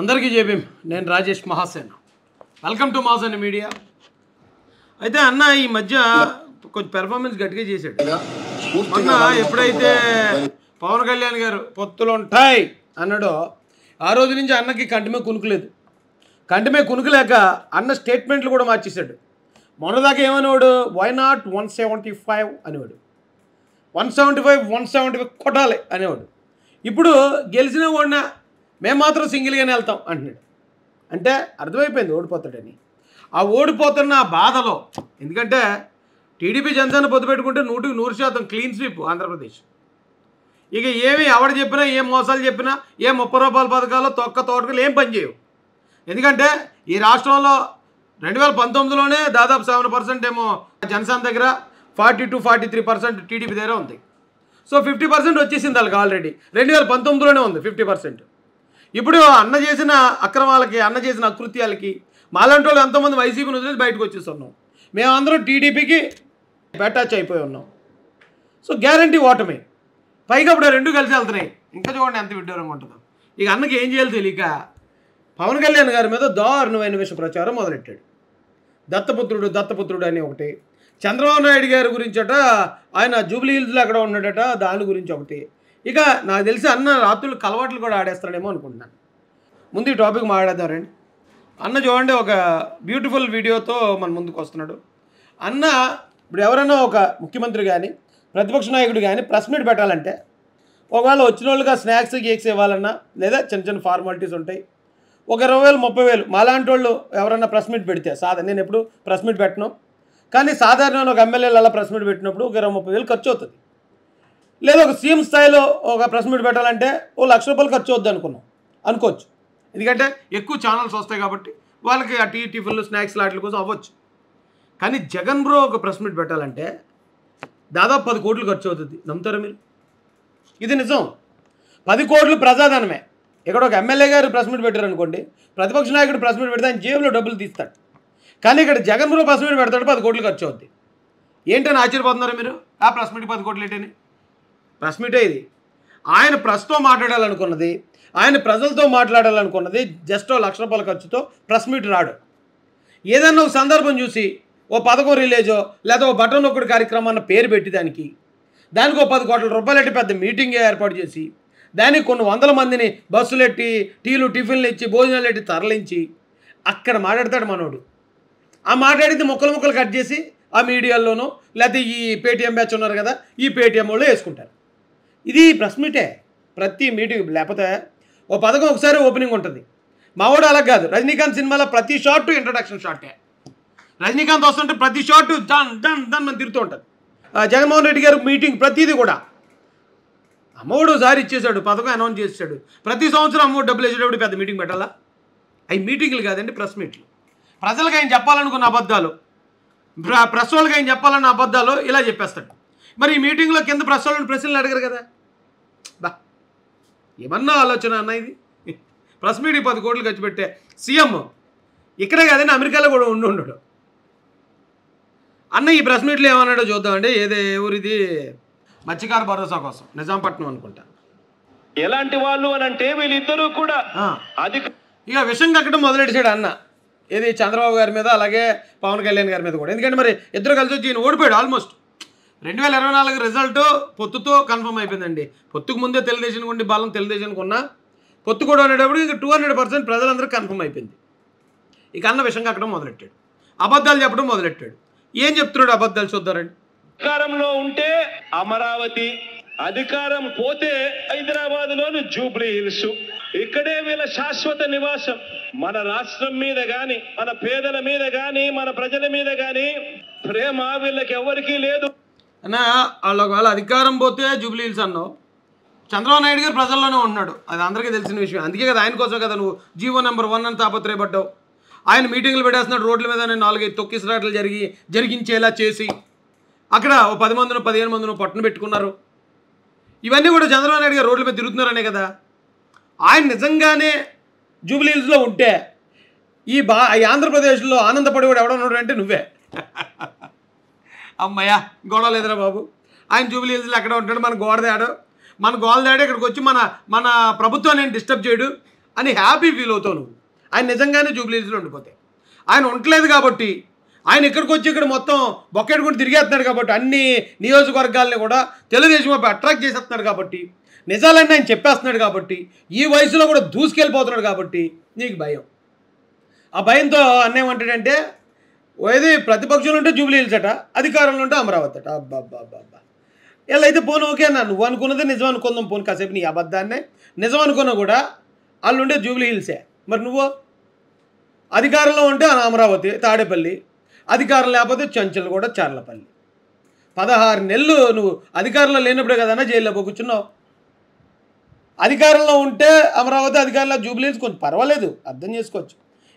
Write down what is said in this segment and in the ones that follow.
అందరికీ చెప్పాం నేను Rajesh Mahasen welcome to Mahasen media అయితే అన్న ఈ మధ్య కొంచెం పెర్ఫార్మెన్స్ గట్టిగా చేశాడు అన్న ఎప్పుడైతే పవన్ కళ్యాణ్ గారు పొత్తులు ఉంటాయి అన్నాడో ఆ రోజు నుంచి అన్నకి కంటిమే కునుకులేదు కంటిమే కునుకులేక అన్న స్టేట్మెంట్లు కూడా మార్చేశాడు మొన్నదాకా ఏమనేవాడు why not one seventy five అనేవాడు one seventy five one seventy five కొట్టాలి అనేవాడు ఇప్పుడు గెలిచిన వాడిన మేము మాత్రం సింగిల్గానే వెళ్తాం అంటున్నాడు అంటే అర్థమైపోయింది ఓడిపోతాడని ఆ ఓడిపోతున్న బాధలో ఎందుకంటే టీడీపీ జనసేన పొత్తు పెట్టుకుంటే నూటికి నూరు శాతం క్లీన్ స్వీప్ ఆంధ్రప్రదేశ్ ఇక ఏమి ఎవడు చెప్పినా ఏం మోసాలు చెప్పినా ఏ ముప్పై రూపాయల పథకాలు తొక్క తోటకలు ఏం పనిచేయవు ఎందుకంటే ఈ రాష్ట్రంలో రెండు వేల పంతొమ్మిదిలోనే దాదాపు సెవెన్ పర్సెంట్ ఏమో జనసేన దగ్గర forty two forty three percent TDP దగ్గర ఉంది సో ఫిఫ్టీ పర్సెంట్ వచ్చేసింది వాళ్ళకి ఆల్రెడీ రెండు వేల పంతొమ్మిదిలోనే ఉంది ఫిఫ్టీ పర్సెంట్ ఇప్పుడు అన్న చేసిన అక్రమాలకి అన్న చేసిన అకృత్యాలకి మాలాంటి వాళ్ళు ఎంతోమంది వైసీపీని వదిలేసి బయటకు వచ్చేస్తున్నాం మేమందరం టీడీపీకి అటాచ్ అయిపోయి ఉన్నాం సో గ్యారంటీ ఓటమే పైగా ఇప్పుడు రెండు కలిసి వెళ్తున్నాయి ఇంకా చూడండి ఎంత విడ్డూరంగా ఉంటుందో ఇక అన్నకి ఏం చేయాలి తెలియక పవన్ కళ్యాణ్ గారి మీద దారుణమైన విషయ ప్రచారం మొదలెట్టాడు దత్తపుత్రుడు దత్తపుత్రుడు అని ఒకటి చంద్రబాబు నాయుడు గారి గురించట ఆయన జూబ్లీ హిల్స్లో అక్కడ ఉన్నాడట దాని గురించి ఒకటి ఇక నాకు తెలిసి అన్న రాత్రులు కలవాట్లు కూడా ఆడేస్తాడేమో అనుకుంటున్నాను ముందు ఈ టాపిక్ మాట్లాడేద్దాం అన్న చూడండి ఒక బ్యూటిఫుల్ వీడియోతో మన ముందుకు వస్తున్నాడు అన్న ఇప్పుడు ఎవరైనా ఒక ముఖ్యమంత్రి కానీ ప్రతిపక్ష నాయకుడు కానీ ప్రెస్ మీట్ పెట్టాలంటే ఒకవేళ వచ్చిన వాళ్ళుగా స్నాక్స్ కేక్స్ ఇవ్వాలన్నా లేదా చిన్న చిన్న ఫార్మాలిటీస్ ఉంటాయి ఒక ఇరవై వేలు ముప్పై వేలు మాలాంటి వాళ్ళు ఎవరైనా ప్రెస్ మీట్ పెడితే సాధారణ నేను ఎప్పుడు ప్రెస్ మీట్ పెట్టను కానీ సాధారణ ఒక ఎమ్మెల్యేలు అలా ప్రెస్ మీట్ పెట్టినప్పుడు ఒక ఇరవై ముప్పై వేలు ఖర్చు అవుతుంది లేదా ఒక సీఎం స్థాయిలో ఒక ప్రెస్ మీట్ పెట్టాలంటే ఓ లక్ష రూపాయలు ఖర్చు అవుద్ది అనుకున్నాం అనుకోవచ్చు ఎందుకంటే ఎక్కువ ఛానల్స్ వస్తాయి కాబట్టి వాళ్ళకి ఆ టీ టిఫిన్లు స్నాక్స్ లాట్ల కోసం అవ్వచ్చు కానీ జగన్ బ్రో ఒక ప్రెస్ మీట్ పెట్టాలంటే దాదాపు పది కోట్లు ఖర్చు అవుతుంది నమ్ముతారా మీరు ఇది నిజం పది కోట్లు ప్రజాధనమే ఇక్కడ ఒక ఎమ్మెల్యే గారు ప్రెస్ మీట్ పెట్టారు అనుకోండి ప్రతిపక్ష నాయకుడు ప్రెస్ మీట్ పెడితే ఆయన జేబులో డబ్బులు తీస్తాడు కానీ ఇక్కడ జగన్ బ్రో ప్రెస్ మీట్ పెడతాడు పది కోట్లు ఖర్చు అవుద్ది ఏంటని ఆశ్చర్యపోతున్నారు మీరు ఆ ప్రెస్ మీట్ పది కోట్లు ఏంటని ప్రెస్ మీటే ఇది ఆయన ప్రస్తుతం మాట్లాడాలనుకున్నది ఆయన ప్రజలతో మాట్లాడాలనుకున్నది జస్ట్ లక్ష రూపాయల ఖర్చుతో ప్రెస్ మీట్ రాడు ఏదన్నా ఒక సందర్భం చూసి ఓ పథకం రిలీజో లేదా ఓ బటన్ ఒకటి కార్యక్రమాన్ని పేరు పెట్టి దానికి దానికి ఓ పది కోట్ల రూపాయలెట్టి పెద్ద మీటింగ్ ఏర్పాటు చేసి దానికి కొన్ని వందల మందిని బస్సులు ఎట్టి టీలు టిఫిన్లు ఇచ్చి భోజనాలు ఎట్టి తరలించి అక్కడ మాట్లాడతాడు మనోడు ఆ మాట్లాడితే ముక్కలు ముక్కలు కట్ చేసి ఆ మీడియాల్లోనూ లేకపోతే ఈ పేటీఎం బ్యాచ్ ఉన్నారు కదా ఈ పేటీఎం వాళ్ళు వేసుకుంటారు ఇది ప్రెస్ మీటే ప్రతి మీటింగ్ లేకపోతే ఓ పథకం ఒకసారి ఓపెనింగ్ ఉంటుంది మా వాడు అలా కాదు రజనీకాంత్ సినిమాలో ప్రతి షార్ట్ ఇంట్రడక్షన్ షార్టే రజనీకాంత్ వస్తుంటే ప్రతి షార్ట్ డన్ డన్ డన్ అని తిరుగుతూ ఉంటుంది జగన్మోహన్ రెడ్డి గారు మీటింగ్ ప్రతిదీ కూడా అమ్మఒడు సారి ఇచ్చేశాడు పథకం అనౌన్స్ చేశాడు ప్రతి సంవత్సరం అమ్మఒడు డబ్బులు వేసేటప్పుడు పెద్ద మీటింగ్ పెట్టాలా అవి మీటింగ్లు కాదండి ప్రెస్ మీట్లు ప్రజలకు ఆయన చెప్పాలనుకున్న అబద్ధాలు ప్రెస్ వాళ్ళకి ఆయన చెప్పాలన్న అబద్ధాలు ఇలా చెప్పేస్తాడు మరి ఈ మీటింగ్లో కింద ప్రశ్నలు ప్రశ్నలు అడగరు కదా బా ఏమన్నా ఆలోచన అన్న ఇది ప్రెస్ మీటింగ్ పది కోట్లు ఖర్చు పెట్టే సీఎం ఇక్కడే కాదని అమెరికాలో కూడా ఉండి ఉండడు అన్న ఈ ప్రెస్ మీట్లో ఏమన్నాడో చూద్దామండి ఏదే ఊరిది మత్స్యకార భరోసా కోసం నిజాంపట్నం అనుకుంటా ఎలాంటి వాళ్ళు అని అంటే వీళ్ళిద్దరూ కూడా అది ఇక విషయం కక్కడం మొదలెడిచాడు అన్న ఇది చంద్రబాబు గారి మీద అలాగే పవన్ కళ్యాణ్ గారి మీద కూడా ఎందుకంటే మరి ఇద్దరు కలిసి వచ్చి ఈయన ఓడిపోయాడు ఆల్మోస్ట్ రెండు వేల ఇరవై నాలుగు రిజల్ట్ పొత్తుతో కన్ఫర్మ్ అయిపోయిందండి పొత్తుకు ముందే తెలుగుదేశం ఉండి బలం తెలుగుదేశం కొన్న పొత్తు కూడా ఉండేటప్పుడు ఇంకా టూ హండ్రెడ్ పర్సెంట్ ప్రజలందరూ కన్ఫర్మ్ అయిపోయింది ఇక అన్న విషయం కట్టడం మొదలెట్టాడు అబద్ధాలు చెప్పడం మొదలెట్టాడు ఏం చెప్తున్నాడు అబద్ధాలు చూద్దారండి అధికారంలో ఉంటే అమరావతి అధికారం పోతే హైదరాబాద్ లోని జూబ్లీ హిల్స్ ఇక్కడే వీళ్ళ శాశ్వత నివాసం మన రాష్ట్రం మీద గాని మన పేదల మీద గాని మన ప్రజల మీద గాని ప్రేమ వీళ్ళకి ఎవరికీ లేదు అన్న వాళ్ళు ఒకవేళ అధికారం పోతే జూబ్లీహిల్స్ అన్నావు చంద్రబాబు నాయుడు గారు ప్రజల్లోనే ఉన్నాడు అది అందరికీ తెలిసిన విషయం అందుకే కదా ఆయన కోసం కదా నువ్వు జీవో నెంబర్ వన్ అని తాపత్రయపడ్డావు ఆయన మీటింగ్లు పెట్టేస్తున్నాడు రోడ్ల మీద నేను నాలుగైదు తొక్కిసరాట్లు జరిగి జరిగించేలా చేసి అక్కడ ఓ పది మందిను పదిహేను మందిను పట్టును పెట్టుకున్నారు ఇవన్నీ కూడా చంద్రబాబు నాయుడు గారు రోడ్ల మీద తిరుగుతున్నారనే కదా ఆయన నిజంగానే జూబ్లీహిల్స్లో ఉంటే ఈ బా ఈ ఆంధ్రప్రదేశ్లో ఆనందపడి కూడా ఎవడన్నాడు అంటే నువ్వే అమ్మయ్యా గొడవ లేదురా బాబు ఆయన జూబిలీ హిల్స్లో అక్కడ ఉంటాడు మన గోడదాడు మన గోడదాడు ఇక్కడికి వచ్చి మన మన ప్రభుత్వం నేను డిస్టర్బ్ చేయడు అని హ్యాపీ ఫీల్ అవుతావు నువ్వు ఆయన నిజంగానే జూబిలీ హిల్స్లో ఉండిపోతే ఆయన ఉండలేదు కాబట్టి ఆయన ఇక్కడికి వచ్చి ఇక్కడ మొత్తం బొక్కెట్టుకుని తిరిగేస్తున్నాడు కాబట్టి అన్ని నియోజకవర్గాలని కూడా తెలుగుదేశం వైపు అట్రాక్ట్ చేసేస్తున్నాడు కాబట్టి నిజాలన్నీ ఆయన చెప్పేస్తున్నాడు కాబట్టి ఈ వయసులో కూడా దూసుకెళ్ళిపోతున్నాడు కాబట్టి నీకు భయం ఆ భయంతో అన్నేమంటాడంటే ఏది ప్రతిపక్షంలో ఉంటే జూబ్లీ హిల్స్ అట అధికారంలో ఉంటే అమరావతి అట అబ్బా అబ్బా అయితే పోను ఓకే అన్న నువ్వు అనుకున్నదే నిజం అనుకుందాం పోను కాసేపు నీ అబద్ధాన్నే నిజం అనుకున్నా కూడా వాళ్ళు ఉండే జూబ్లీహిల్సే హిల్సే మరి నువ్వు అధికారంలో ఉంటే అమరావతి తాడేపల్లి అధికారం లేకపోతే చంచల్ కూడా చార్లపల్లి పదహారు నెలలు నువ్వు అధికారంలో లేనప్పుడే కదన్నా జైల్లో కూర్చున్నావు అధికారంలో ఉంటే అమరావతి అధికారంలో జూబ్లీహిల్స్ కొంచెం పర్వాలేదు అర్థం చేసుకోవచ్చు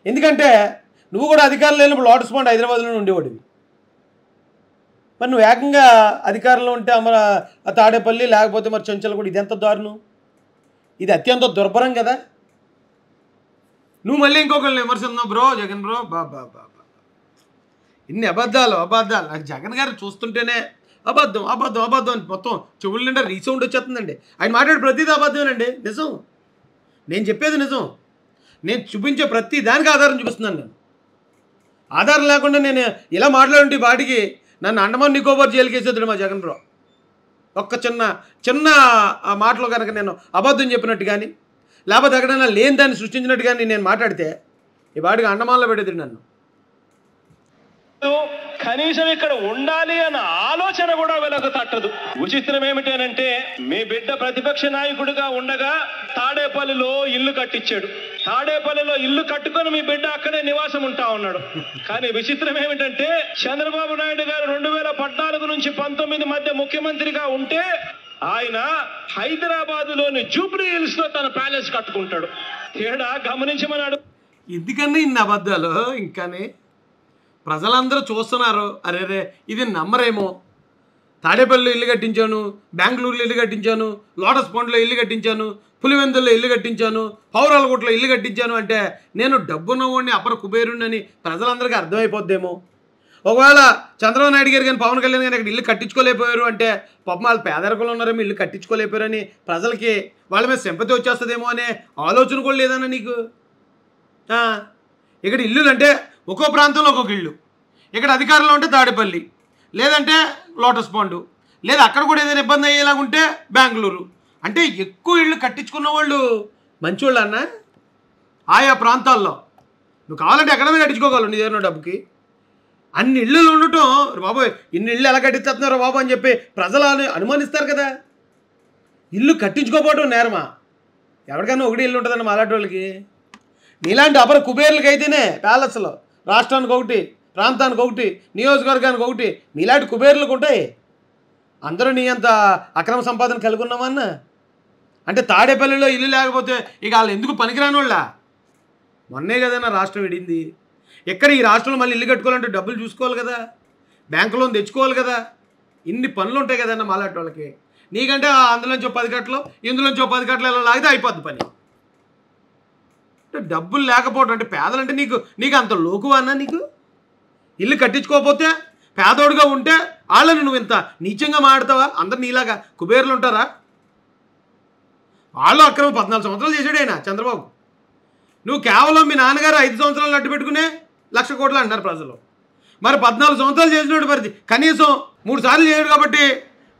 ఎందుకంటే నువ్వు కూడా అధికారం లేనప్పుడు లార్డ్స్ పాండ్ హైదరాబాద్లోనే ఉండేవాడివి మరి నువ్వు ఏకంగా అధికారంలో ఉంటే అమర తాడేపల్లి లేకపోతే మరి చెంచల్ కూడా ఇదెంత దారుణం ఇది అత్యంత దుర్భరం కదా నువ్వు మళ్ళీ ఇంకొకరిని విమర్శిందావు బ్రో జగన్ బ్రో బా బా బా ఇన్ని అబద్ధాలు అబద్ధాలు నాకు జగన్ గారు చూస్తుంటేనే అబద్ధం అబద్ధం అబద్ధం అని మొత్తం చెవుల నిండా రీసౌండ్ వచ్చేస్తుందండి ఆయన మాట్లాడే ప్రతిది అబద్ధమేనండి నిజం నేను చెప్పేది నిజం నేను చూపించే ప్రతి దానికి ఆధారం చూపిస్తున్నాను నేను ఆధారం లేకుండా నేను ఇలా మాట్లాడుంటే వాటికి నన్ను అండమాన్ నికోబార్ జైలుకి మా జగన్ బ్రో ఒక్క చిన్న చిన్న ఆ మాటలో కనుక నేను అబద్ధం చెప్పినట్టు కానీ లేకపోతే ఎక్కడైనా లేని దాన్ని సృష్టించినట్టు కానీ నేను మాట్లాడితే ఈ వాటికి అండమాన్లో పెట్టేది నన్ను కనీసం ఇక్కడ ఉండాలి అన్న ఆలోచన కూడా వీళ్ళకు తట్టదు ఉచితం ఏమిటనంటే మీ బిడ్డ ప్రతిపక్ష నాయకుడిగా ఉండగా తాడేపల్లిలో ఇల్లు కట్టించాడు తాడేపల్లిలో ఇల్లు కట్టుకొని మీ బిడ్డ అక్కడే నివాసం ఉంటా ఉన్నాడు కానీ విచిత్రం ఏమిటంటే చంద్రబాబు నాయుడు గారు రెండు వేల పద్నాలుగు నుంచి పంతొమ్మిది మధ్య ముఖ్యమంత్రిగా ఉంటే ఆయన హైదరాబాద్ లోని జూబ్లీ హిల్స్ లో తన ప్యాలెస్ కట్టుకుంటాడు తేడా గమనించమన్నాడు ఎందుకన్నా ఇన్ని అబద్ధాలు ఇంకానే ప్రజలందరూ చూస్తున్నారు అరే రే ఇది నమ్మరేమో తాడేపల్లిలో ఇల్లు కట్టించాను బెంగళూరులో ఇల్లు కట్టించాను లోటస్ పాండ్లో ఇల్లు కట్టించాను పులివెందుల్లో ఇల్లు కట్టించాను పౌరాలగుట్లో ఇల్లు కట్టించాను అంటే నేను డబ్బున్నవాడిని అపర కుబేరుణ్ణి ప్రజలందరికీ అర్థమైపోద్దేమో ఒకవేళ చంద్రబాబు నాయుడు గారు కానీ పవన్ కళ్యాణ్ కానీ ఇక్కడ ఇల్లు కట్టించుకోలేకపోయారు అంటే పాపం వాళ్ళు పేదరికలు ఉన్నారేమో ఇల్లు కట్టించుకోలేకపోయారని ప్రజలకి వాళ్ళ మీద సింపతి వచ్చేస్తుందేమో అనే ఆలోచన కూడా లేదన్నా నీకు ఇక్కడ ఇల్లులు అంటే ఒక్కో ప్రాంతంలో ఒక్కొక్క ఇళ్ళు ఇక్కడ అధికారంలో ఉంటే తాడేపల్లి లేదంటే లోటస్ పాండు లేదా అక్కడ కూడా ఏదైనా ఇబ్బంది అయ్యేలాగా ఉంటే బెంగళూరు అంటే ఎక్కువ ఇళ్ళు కట్టించుకున్న వాళ్ళు మంచివాళ్ళు అన్న ఆయా ప్రాంతాల్లో నువ్వు కావాలంటే ఎక్కడైనా కట్టించుకోగలవు నీ దగ్గర డబ్బుకి అన్ని ఇళ్ళు ఉండటం బాబోయ్ ఇన్ని ఇళ్ళు ఎలా కట్టిస్తున్నారో బాబు అని చెప్పి ప్రజలు అనుమానిస్తారు కదా ఇల్లు కట్టించుకోపోవటం నేరమా ఎవరికైనా ఒకటి ఇల్లు ఉంటుందన్నమా అలాంటి వాళ్ళకి నీలాంటి అపర కుబేర్లకి అయితేనే ప్యాలెస్లో రాష్ట్రానికి ఒకటి ప్రాంతానికి ఒకటి నియోజకవర్గానికి ఒకటి మీలాంటి కుబేర్లకు ఉంటాయి అందరూ నీ అంత అక్రమ సంపాదన కలిగి ఉన్నామన్న అంటే తాడేపల్లిలో ఇల్లు లేకపోతే ఇక వాళ్ళు ఎందుకు పనికిరాని వాళ్ళ మొన్నే కదన్నా రాష్ట్రం విడింది ఎక్కడ ఈ రాష్ట్రంలో మళ్ళీ ఇల్లు కట్టుకోవాలంటే డబ్బులు చూసుకోవాలి కదా బ్యాంకు లోన్ తెచ్చుకోవాలి కదా ఇన్ని పనులు ఉంటాయి కదన్నా మాలాంటి వాళ్ళకి నీకంటే అందులోంచి పది గంటలు ఇందులోంచి పది గంటలు లాగితే అయిపోద్ది పని డబ్బులు లేకపోవడం అంటే పేదలంటే నీకు నీకు అంత లోకువన్నా నీకు ఇల్లు కట్టించుకోకపోతే పేదోడుగా ఉంటే వాళ్ళని నువ్వు ఇంత నీచంగా మాడతావా అందరు నీలాగా కుబేర్లు ఉంటారా వాళ్ళు అక్రమం పద్నాలుగు సంవత్సరాలు చేశాడు ఆయన చంద్రబాబు నువ్వు కేవలం మీ నాన్నగారు ఐదు సంవత్సరాలు నట్టు పెట్టుకునే లక్ష కోట్లు అంటారు ప్రజలు మరి పద్నాలుగు సంవత్సరాలు చేసినట్టు మరి కనీసం మూడు సార్లు చేయడు కాబట్టి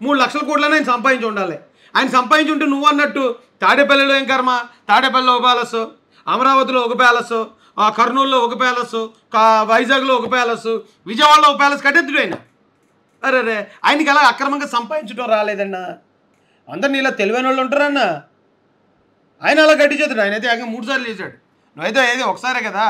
మూడు లక్షల కోట్లనే ఆయన సంపాదించి ఉండాలి ఆయన సంపాదించి ఉంటే నువ్వు అన్నట్టు తాడేపల్లిలో ఏం కర్మ తాడేపల్లిలో బాలస్ అమరావతిలో ఒక ప్యాలెస్ ఆ కర్నూలులో ఒక ప్యాలెస్ వైజాగ్లో ఒక ప్యాలెస్ విజయవాడలో ఒక ప్యాలెస్ కట్టెత్తుడు ఆయన అరే అరే ఆయనకి అలా అక్రమంగా సంపాదించడం రాలేదన్న అందరినీ ఇలా తెలివైన వాళ్ళు ఉంటారన్న ఆయన అలా గడ్డి చేతుడు ఆయన అయితే మూడు సార్లు చేశాడు నువ్వైతే ఏది ఒకసారే కదా